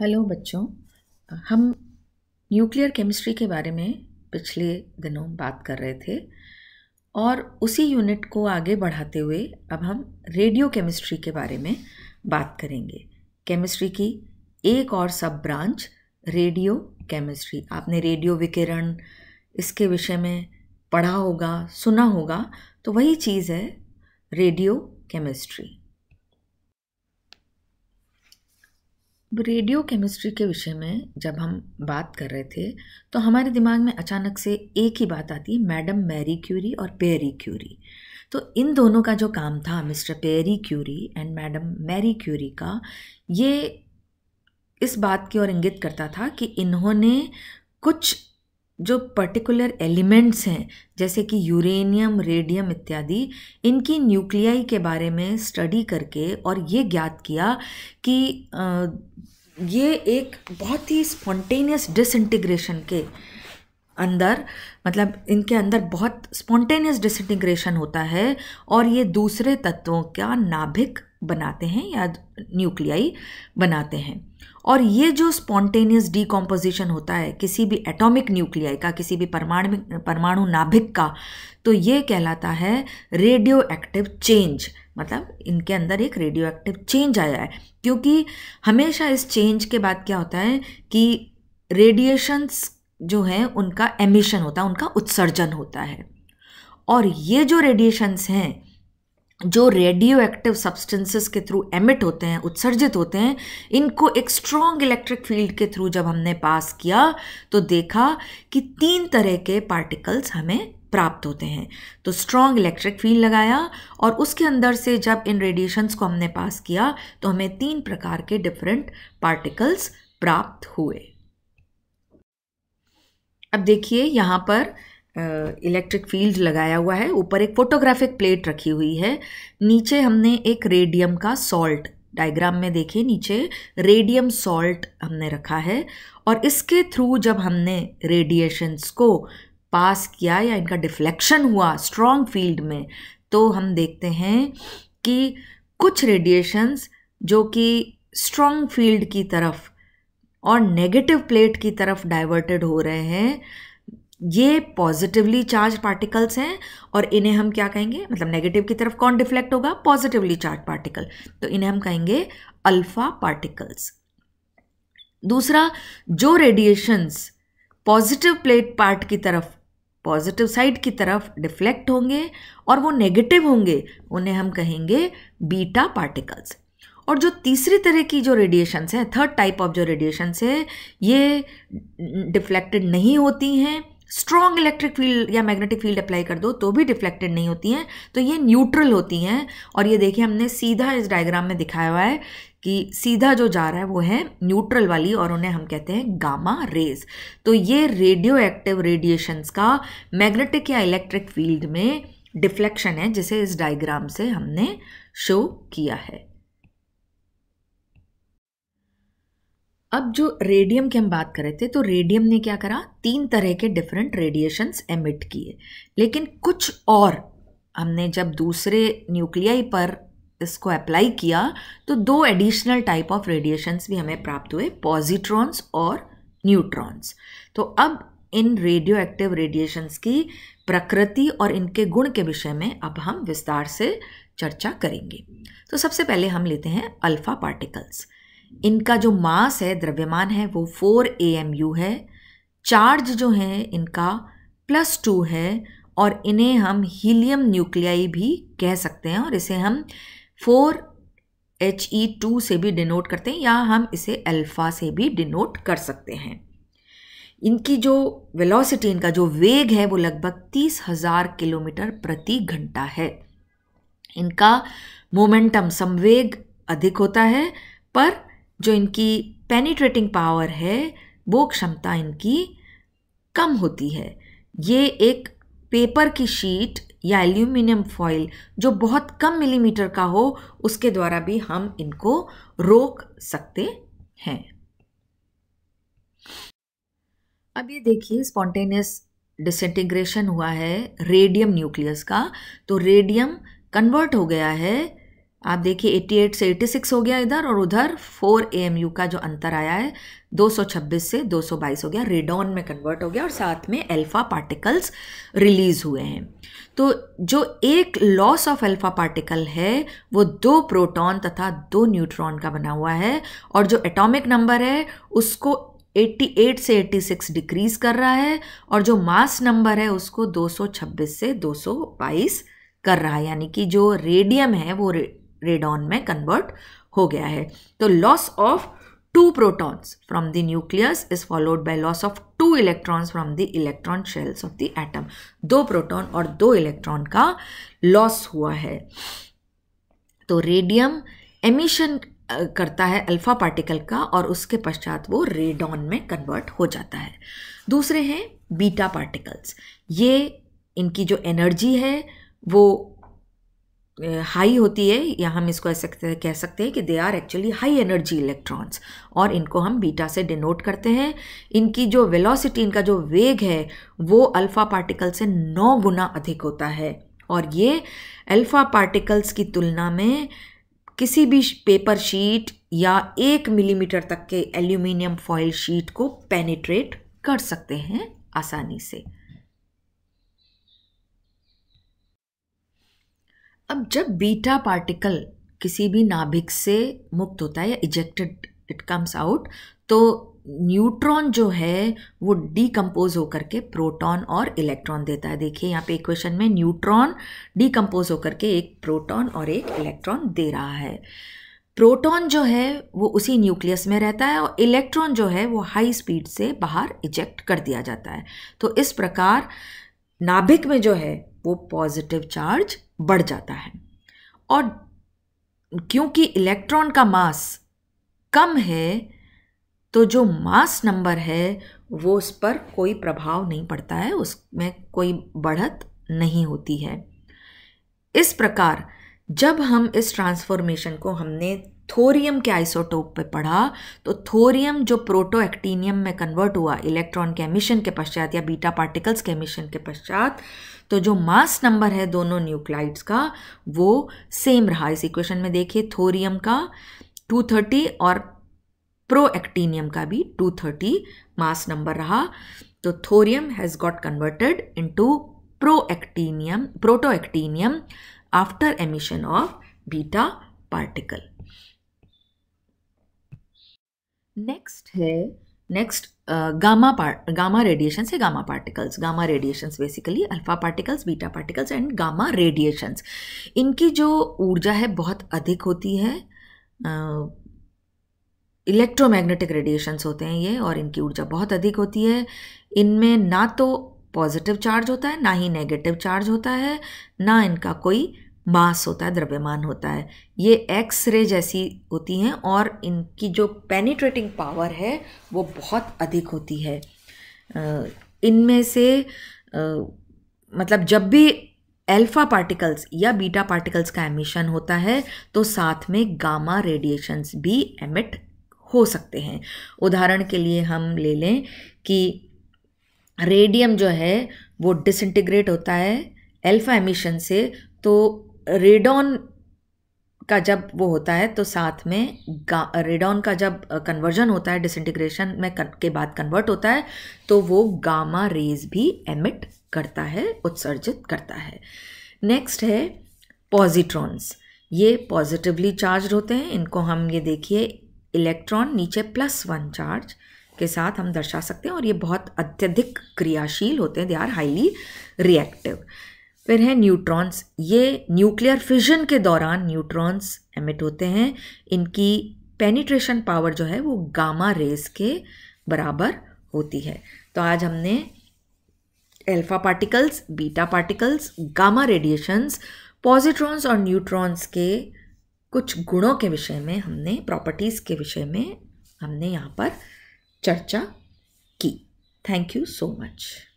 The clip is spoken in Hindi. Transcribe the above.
हेलो बच्चों हम न्यूक्लियर केमिस्ट्री के बारे में पिछले दिनों बात कर रहे थे और उसी यूनिट को आगे बढ़ाते हुए अब हम रेडियो केमिस्ट्री के बारे में बात करेंगे केमिस्ट्री की एक और सब ब्रांच रेडियो केमिस्ट्री आपने रेडियो विकिरण इसके विषय में पढ़ा होगा सुना होगा तो वही चीज़ है रेडियो केमिस्ट्री रेडियो केमिस्ट्री के विषय में जब हम बात कर रहे थे तो हमारे दिमाग में अचानक से एक ही बात आती है मैडम मैरी क्यूरी और पेरी क्यूरी तो इन दोनों का जो काम था mister Pierre Curie and madam Marie Curie का ये इस बात की ओर इंगित करता था कि इन्होंने कुछ जो पर्टिकुलर एलिमेंट्स हैं जैसे कि यूरेनियम रेडियम इत्यादि इनकी न्यूक्लियाई के बारे में स्टडी करके और ये ज्ञात किया कि ये एक बहुत ही स्पॉन्टेनियस डिसइंटीग्रेशन के अंदर मतलब इनके अंदर बहुत स्पॉन्टेनियस डिसइंटीग्रेशन होता है और ये दूसरे तत्वों का नाभिक बनाते हैं या न्यूक्लियाई बनाते हैं और ये जो स्पॉन्टेनियस डिकम्पोजिशन होता है किसी भी एटॉमिक न्यूक्लियाई का किसी भी परमाणु परमाणु नाभिक का तो ये कहलाता है रेडियो एक्टिव चेंज मतलब इनके अंदर एक रेडियो एक्टिव चेंज आया है क्योंकि हमेशा इस चेंज के बाद क्या होता है कि रेडिएशंस जो हैं उनका एमिशन होता है उनका उत्सर्जन होता है और ये जो रेडिएशंस हैं जो रेडियो एक्टिव सब्सटेंसेस के थ्रू एमिट होते हैं उत्सर्जित होते हैं इनको एक स्ट्रॉन्ग इलेक्ट्रिक फील्ड के थ्रू जब हमने पास किया तो देखा कि तीन तरह के पार्टिकल्स हमें प्राप्त होते हैं तो स्ट्रॉन्ग इलेक्ट्रिक फील्ड लगाया और उसके अंदर से जब इन रेडिएशंस को हमने पास किया तो हमें तीन प्रकार के डिफरेंट पार्टिकल्स प्राप्त हुए अब देखिए यहाँ पर इलेक्ट्रिक फील्ड लगाया हुआ है ऊपर एक फोटोग्राफिक प्लेट रखी हुई है नीचे हमने एक रेडियम का सॉल्ट डायग्राम में देखिए नीचे रेडियम सॉल्ट हमने रखा है और इसके थ्रू जब हमने रेडिएशंस को पास किया या इनका डिफ्लेक्शन हुआ स्ट्रॉन्ग फील्ड में तो हम देखते हैं कि कुछ रेडिएशंस जो कि स्ट्रॉन्ग फील्ड की तरफ और नेगेटिव प्लेट की तरफ डाइवर्टेड हो रहे हैं ये पॉजिटिवली चार्ज पार्टिकल्स हैं और इन्हें हम क्या कहेंगे मतलब नेगेटिव की तरफ कौन डिफ्लेक्ट होगा पॉजिटिवली चार्ज पार्टिकल तो इन्हें हम कहेंगे अल्फा पार्टिकल्स दूसरा जो रेडिएशंस पॉजिटिव प्लेट पार्ट की तरफ पॉजिटिव साइड की तरफ डिफ्लेक्ट होंगे और वो नेगेटिव होंगे उन्हें हम कहेंगे बीटा पार्टिकल्स और जो तीसरी तरह की जो रेडिएशंस हैं थर्ड टाइप ऑफ जो रेडिएशंस है ये डिफ्लेक्टेड नहीं होती हैं स्ट्रॉन्ग इलेक्ट्रिक फील्ड या मैग्नेटिक फील्ड अप्लाई कर दो तो भी डिफ्लेक्टेड नहीं होती हैं तो ये न्यूट्रल होती हैं और ये देखिए हमने सीधा इस डायग्राम में दिखाया हुआ है कि सीधा जो जा रहा है वो है न्यूट्रल वाली और उन्हें हम कहते हैं गामा रेज तो ये रेडियो एक्टिव रेडिएशंस का मैग्नेटिक या इलेक्ट्रिक फील्ड में डिफ्लेक्शन है जिसे इस डायग्राम से हमने शो किया है अब जो रेडियम की हम बात कर रहे थे तो रेडियम ने क्या करा तीन तरह के डिफरेंट रेडिएशंस एमिट किए लेकिन कुछ और हमने जब दूसरे न्यूक्लियाई पर इसको अप्लाई किया तो दो एडिशनल टाइप ऑफ रेडिएशंस भी हमें प्राप्त हुए पॉजिट्रॉन्स और न्यूट्रॉन्स तो अब इन रेडियो एक्टिव रेडिएशंस की प्रकृति और इनके गुण के विषय में अब हम विस्तार से चर्चा करेंगे तो सबसे पहले हम लेते हैं अल्फ़ा पार्टिकल्स इनका जो मास है द्रव्यमान है वो फोर ए एम यू है चार्ज जो है इनका प्लस टू है और इन्हें हम हीलियम न्यूक्लियाई भी कह सकते हैं और इसे हम फोर एच ई टू से भी डिनोट करते हैं या हम इसे अल्फ़ा से भी डिनोट कर सकते हैं इनकी जो वेलोसिटी इनका जो वेग है वो लगभग तीस हज़ार किलोमीटर प्रति घंटा है इनका मोमेंटम संवेग अधिक होता है पर जो इनकी पेनिट्रेटिंग पावर है वो क्षमता इनकी कम होती है ये एक पेपर की शीट या एल्यूमिनियम फॉइल जो बहुत कम मिलीमीटर का हो उसके द्वारा भी हम इनको रोक सकते हैं अब ये देखिए स्पॉन्टेनियस डिसइंटीग्रेशन हुआ है रेडियम न्यूक्लियस का तो रेडियम कन्वर्ट हो गया है आप देखिए 88 से 86 हो गया इधर और उधर 4 ए का जो अंतर आया है 226 से 222 हो गया रेडॉन में कन्वर्ट हो गया और साथ में अल्फ़ा पार्टिकल्स रिलीज़ हुए हैं तो जो एक लॉस ऑफ अल्फ़ा पार्टिकल है वो दो प्रोटॉन तथा दो न्यूट्रॉन का बना हुआ है और जो एटॉमिक नंबर है उसको 88 से 86 डिक्रीज़ कर रहा है और जो मास नंबर है उसको 226 से 222 कर रहा है यानी कि जो रेडियम है वो रे... रेडॉन में कन्वर्ट हो गया है तो loss of two protons from the nucleus is followed by loss of two electrons from the electron shells of the atom दो प्रोटॉन और दो इलेक्ट्रॉन का लॉस हुआ है तो रेडियम एमिशन करता है अल्फा पार्टिकल का और उसके पश्चात वो रेडॉन में कन्वर्ट हो जाता है दूसरे हैं बीटा पार्टिकल्स ये इनकी जो एनर्जी है वो हाई होती है या हम इसको ऐसे कह सकते हैं कि they are actually high energy electrons और इनको हम बीटा से डिनोट करते हैं इनकी जो वेलोसिटी इनका जो वेग है वो अल्फ़ा पार्टिकल से नौ गुना अधिक होता है और ये अल्फ़ा पार्टिकल्स की तुलना में किसी भी पेपर शीट या एक मिलीमीटर तक के एल्यूमिनियम फॉइल शीट को पेनिट्रेट कर सकते हैं आसानी से अब जब बीटा पार्टिकल किसी भी नाभिक से मुक्त होता है या इजेक्टेड इट कम्स आउट तो न्यूट्रॉन जो है वो डीकम्पोज होकर के प्रोटॉन और इलेक्ट्रॉन देता है देखिए यहाँ पे इक्वेशन में न्यूट्रॉन डीकम्पोज होकर के एक प्रोटॉन और एक इलेक्ट्रॉन दे रहा है प्रोटॉन जो है वो उसी न्यूक्लियस में रहता है और इलेक्ट्रॉन जो है वो हाई स्पीड से बाहर इजेक्ट कर दिया जाता है तो इस प्रकार नाभिक में जो है वो पॉजिटिव चार्ज बढ़ जाता है और क्योंकि इलेक्ट्रॉन का मास कम है तो जो मास नंबर है वो उस पर कोई प्रभाव नहीं पड़ता है उसमें कोई बढ़त नहीं होती है इस प्रकार जब हम इस ट्रांसफॉर्मेशन को हमने थोरियम के आइसोटोप पे पढ़ा तो थोरियम जो प्रोटो एक्टीनियम में कन्वर्ट हुआ इलेक्ट्रॉन के एमिशन के पश्चात या बीटा पार्टिकल्स के एमिशन के पश्चात तो जो मास नंबर है दोनों न्यूक्लाइड्स का वो सेम रहा इस इक्वेशन में देखिए थोरियम का 230 और प्रो एक्टीनियम का भी 230 मास नंबर रहा तो thorium has got converted actinium protactinium actinium after emission of beta particle next है next gamma part gamma radiation है gamma particles gamma radiations basically alpha particles beta particles and gamma radiations इनकी जो ऊर्जा है बहुत अधिक होती है इलेक्ट्रोमैग्नेटिक uh, रेडिएशंस होते हैं ये और इनकी ऊर्जा बहुत अधिक होती है इनमें ना तो पॉजिटिव चार्ज होता है ना ही नेगेटिव चार्ज होता है ना इनका कोई मास होता है द्रव्यमान होता है ये एक्स रे जैसी होती हैं और इनकी जो पेनिट्रेटिंग पावर है वो बहुत अधिक होती है इनमें से मतलब जब भी अल्फा पार्टिकल्स या बीटा पार्टिकल्स का एमिशन होता है तो साथ में गामा रेडिएशंस भी एमिट हो सकते हैं उदाहरण के लिए हम ले लें कि रेडियम जो है वो डिसइंटीग्रेट होता है अल्फा एमिशन से तो रेडॉन का जब वो होता है तो साथ में रेडॉन का जब कन्वर्जन होता है डिसइंटीग्रेशन में कर, के बाद कन्वर्ट होता है तो वो गामा रेज भी एमिट करता है उत्सर्जित करता है नेक्स्ट है पॉजिट्रॉन्स ये पॉजिटिवली चार्ज होते हैं इनको हम ये देखिए इलेक्ट्रॉन नीचे प्लस वन चार्ज के साथ हम दर्शा सकते हैं और ये बहुत अत्यधिक क्रियाशील होते हैं दे आर हाईली रिएक्टिव फिर है न्यूट्रॉन्स ये न्यूक्लियर फिजन के दौरान न्यूट्रॉन्स एमिट होते हैं इनकी पेनिट्रेशन पावर जो है वो गामा रेस के बराबर होती है तो आज हमने alpha particles beta particles gamma radiations positrons और न्यूट्रॉन्स के कुछ गुणों के विषय में हमने प्रॉपर्टीज़ के विषय में हमने यहाँ पर चर्चा की थैंक यू सो मच